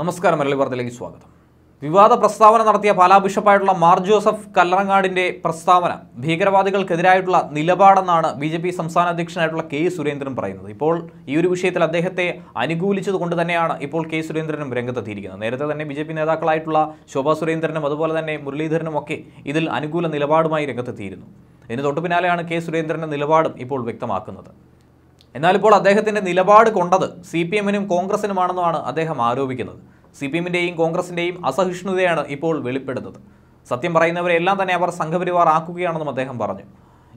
നമസ്കാരം മരളി വാർത്തയിലേക്ക് സ്വാഗതം വിവാദ പ്രസ്താവന നടത്തിയ പാലാ ബിഷപ്പായിട്ടുള്ള മാർ ജോസഫ് കല്ലറങ്ങാടിൻ്റെ പ്രസ്താവന ഭീകരവാദികൾക്കെതിരായിട്ടുള്ള നിലപാടെന്നാണ് ബി ജെ പി സംസ്ഥാന അധ്യക്ഷനായിട്ടുള്ള കെ സുരേന്ദ്രൻ പറയുന്നത് ഇപ്പോൾ ഈ ഒരു വിഷയത്തിൽ അദ്ദേഹത്തെ അനുകൂലിച്ചതുകൊണ്ട് തന്നെയാണ് ഇപ്പോൾ കെ സുരേന്ദ്രനും രംഗത്തെത്തിയിരിക്കുന്നത് നേരത്തെ തന്നെ ബി ജെ പി നേതാക്കളായിട്ടുള്ള ശോഭാ സുരേന്ദ്രനും അതുപോലെ തന്നെ മുരളീധരനും ഒക്കെ ഇതിൽ അനുകൂല നിലപാടുമായി രംഗത്തെത്തിയിരുന്നു ഇതിന് തൊട്ടു പിന്നാലെയാണ് കെ സുരേന്ദ്രൻ്റെ നിലപാടും ഇപ്പോൾ വ്യക്തമാക്കുന്നത് എന്നാൽ ഇപ്പോൾ അദ്ദേഹത്തിൻ്റെ നിലപാട് കൊണ്ടത് സി പി എമ്മിനും കോൺഗ്രസിനുമാണെന്നുമാണ് അദ്ദേഹം ആരോപിക്കുന്നത് സി പി എമ്മിൻ്റെയും കോൺഗ്രസിൻ്റെയും അസഹിഷ്ണുതയാണ് ഇപ്പോൾ വെളിപ്പെടുന്നത് സത്യം പറയുന്നവരെല്ലാം തന്നെ അവർ സംഘപരിവാർ ആക്കുകയാണെന്നും അദ്ദേഹം പറഞ്ഞു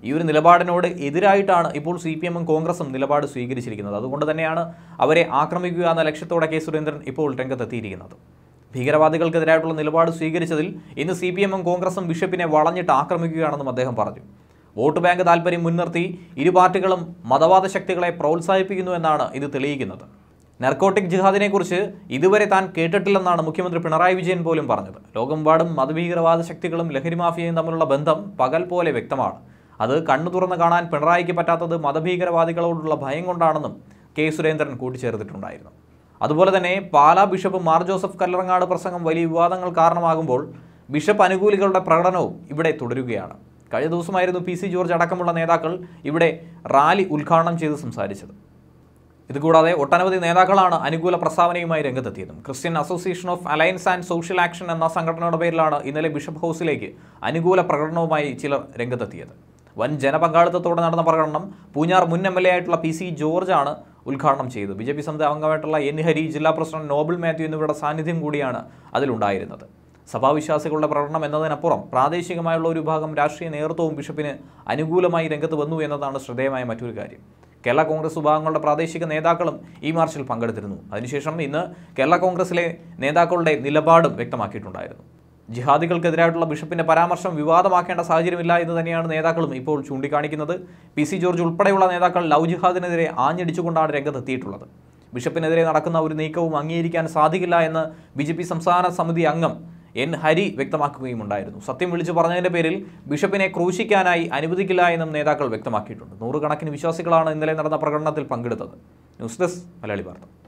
ഈ ഒരു നിലപാടിനോട് എതിരായിട്ടാണ് ഇപ്പോൾ സി പി എമ്മും കോൺഗ്രസും നിലപാട് സ്വീകരിച്ചിരിക്കുന്നത് അതുകൊണ്ട് തന്നെയാണ് അവരെ ആക്രമിക്കുക എന്ന ലക്ഷ്യത്തോടെ കെ സുരേന്ദ്രൻ ഇപ്പോൾ രംഗത്തെത്തിയിരിക്കുന്നത് ഭീകരവാദികൾക്കെതിരായിട്ടുള്ള നിലപാട് സ്വീകരിച്ചതിൽ ഇന്ന് സി പി എമ്മും കോൺഗ്രസും ബിഷപ്പിനെ വളഞ്ഞിട്ട് ആക്രമിക്കുകയാണെന്നും അദ്ദേഹം പറഞ്ഞു വോട്ട് ബാങ്ക് താൽപ്പര്യം മുൻനിർത്തി ഇരു പാർട്ടികളും മതവാദ ശക്തികളെ പ്രോത്സാഹിപ്പിക്കുന്നു എന്നാണ് ഇത് തെളിയിക്കുന്നത് നർക്കോട്ടിക് ജിഹാദിനെക്കുറിച്ച് ഇതുവരെ താൻ കേട്ടിട്ടില്ലെന്നാണ് മുഖ്യമന്ത്രി പിണറായി വിജയൻ പോലും പറഞ്ഞത് ലോകമ്പാടും മതഭീകരവാദ ശക്തികളും ലഹരി മാഫിയയും തമ്മിലുള്ള ബന്ധം പകൽ പോലെ വ്യക്തമാണ് അത് കണ്ണു തുറന്ന് കാണാൻ പിണറായിക്ക് പറ്റാത്തത് മതഭീകരവാദികളോടുള്ള ഭയം കൊണ്ടാണെന്നും കെ സുരേന്ദ്രൻ കൂട്ടിച്ചേർത്തിട്ടുണ്ടായിരുന്നു അതുപോലെ തന്നെ പാലാ ബിഷപ്പ് മാർ ജോസഫ് കല്ലറങ്ങാട് പ്രസംഗം വലിയ വിവാദങ്ങൾ കാരണമാകുമ്പോൾ ബിഷപ്പ് അനുകൂലികളുടെ പ്രകടനവും ഇവിടെ തുടരുകയാണ് കഴിഞ്ഞ ദിവസമായിരുന്നു പി സി ജോർജ് അടക്കമുള്ള നേതാക്കൾ ഇവിടെ റാലി ഉദ്ഘാടനം ചെയ്ത് സംസാരിച്ചത് ഇതുകൂടാതെ ഒട്ടനവധി നേതാക്കളാണ് അനുകൂല പ്രസ്താവനയുമായി രംഗത്തെത്തിയതും Christian association of alliance and social action എന്ന സംഘടനയുടെ പേരിലാണ് ഇന്നലെ ബിഷപ്പ് ഹൗസിലേക്ക് അനുകൂല പ്രകടനവുമായി ചിലർ രംഗത്തെത്തിയത് വൻ ജനപങ്കാളിത്തത്തോടെ നടന്ന പ്രകടനം പൂഞ്ഞാർ മുൻ എം എൽ എ ആയിട്ടുള്ള പി സി ജോർജാണ് ഉദ്ഘാടനം ചെയ്തത് ബി ജെ പി സമിതി അംഗമായിട്ടുള്ള എൻ ഹരി ജില്ലാ പ്രസിഡന്റ് നോബിൾ മാത്യു എന്നിവരുടെ സാന്നിധ്യം കൂടിയാണ് അതിലുണ്ടായിരുന്നത് സഭാവിശ്വാസികളുടെ പ്രകടനം എന്നതിനപ്പുറം പ്രാദേശികമായുള്ള ഒരു വിഭാഗം രാഷ്ട്രീയ നേതൃത്വവും ബിഷപ്പിന് അനുകൂലമായി രംഗത്ത് വന്നു എന്നതാണ് ശ്രദ്ധേയമായ മറ്റൊരു കാര്യം കേരള കോൺഗ്രസ് വിഭാഗങ്ങളുടെ പ്രാദേശിക നേതാക്കളും ഈ മാർച്ചിൽ പങ്കെടുത്തിരുന്നു അതിനുശേഷം ഇന്ന് കേരള കോൺഗ്രസിലെ നേതാക്കളുടെ നിലപാടും വ്യക്തമാക്കിയിട്ടുണ്ടായിരുന്നു ജിഹാദികൾക്കെതിരായിട്ടുള്ള ബിഷപ്പിൻ്റെ പരാമർശം വിവാദമാക്കേണ്ട സാഹചര്യമില്ല എന്ന് തന്നെയാണ് നേതാക്കളും ഇപ്പോൾ ചൂണ്ടിക്കാണിക്കുന്നത് പി സി ജോർജ് ഉൾപ്പെടെയുള്ള നേതാക്കൾ ലവ് ജിഹാദിനെതിരെ ആഞ്ഞടിച്ചുകൊണ്ടാണ് രംഗത്തെത്തിയിട്ടുള്ളത് ബിഷപ്പിനെതിരെ നടക്കുന്ന ഒരു നീക്കവും അംഗീകരിക്കാൻ സാധിക്കില്ല എന്ന് ബി സംസ്ഥാന സമിതി അംഗം എൻ ഹരി വ്യക്തമാക്കുകയും ഉണ്ടായിരുന്നു സത്യം വിളിച്ചു പറഞ്ഞതിൻ്റെ പേരിൽ ബിഷപ്പിനെ ക്രൂശിക്കാനായി അനുവദിക്കില്ല എന്നും നേതാക്കൾ വ്യക്തമാക്കിയിട്ടുണ്ട് നൂറുകണക്കിന് വിശ്വാസികളാണ് ഇന്നലെ നടന്ന പ്രകടനത്തിൽ പങ്കെടുത്തത് ന്യൂസ് ഡെസ്ക് മലയാളി വാർത്ത